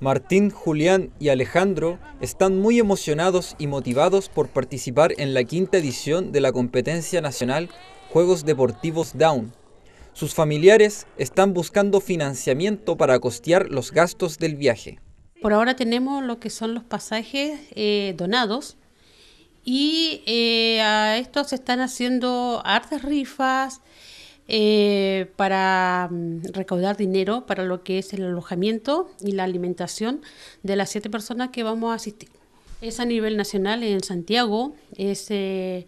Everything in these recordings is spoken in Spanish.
Martín, Julián y Alejandro están muy emocionados y motivados por participar en la quinta edición de la competencia nacional Juegos Deportivos Down. Sus familiares están buscando financiamiento para costear los gastos del viaje. Por ahora tenemos lo que son los pasajes eh, donados y eh, a estos se están haciendo artes rifas. Eh, para mm, recaudar dinero para lo que es el alojamiento y la alimentación de las siete personas que vamos a asistir. Es a nivel nacional en Santiago, es, eh,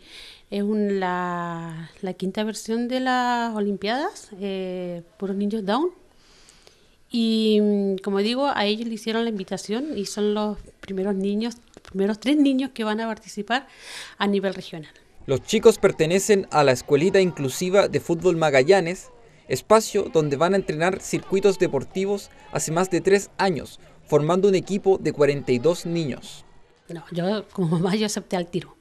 es la, quinta versión de las Olimpiadas eh, por niños Down. Y mm, como digo, a ellos le hicieron la invitación y son los primeros niños, los primeros tres niños que van a participar a nivel regional. Los chicos pertenecen a la Escuelita Inclusiva de Fútbol Magallanes, espacio donde van a entrenar circuitos deportivos hace más de tres años, formando un equipo de 42 niños. yo como mamá yo acepté al tiro,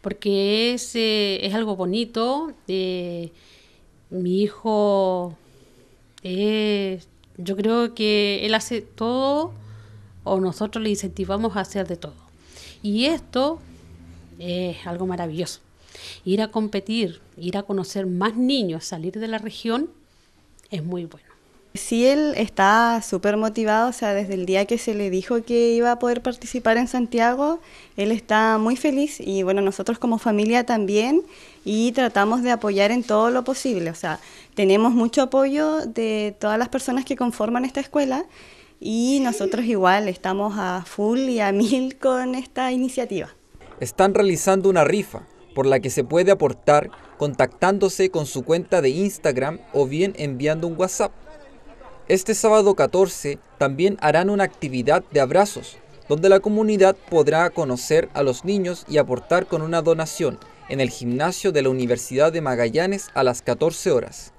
porque es, eh, es algo bonito. Eh, mi hijo, eh, yo creo que él hace todo o nosotros le incentivamos a hacer de todo. Y esto es algo maravilloso. Ir a competir, ir a conocer más niños, salir de la región, es muy bueno. Si él está súper motivado, o sea, desde el día que se le dijo que iba a poder participar en Santiago, él está muy feliz y bueno, nosotros como familia también y tratamos de apoyar en todo lo posible, o sea, tenemos mucho apoyo de todas las personas que conforman esta escuela y nosotros igual estamos a full y a mil con esta iniciativa. Están realizando una rifa por la que se puede aportar contactándose con su cuenta de Instagram o bien enviando un WhatsApp. Este sábado 14 también harán una actividad de abrazos, donde la comunidad podrá conocer a los niños y aportar con una donación en el gimnasio de la Universidad de Magallanes a las 14 horas.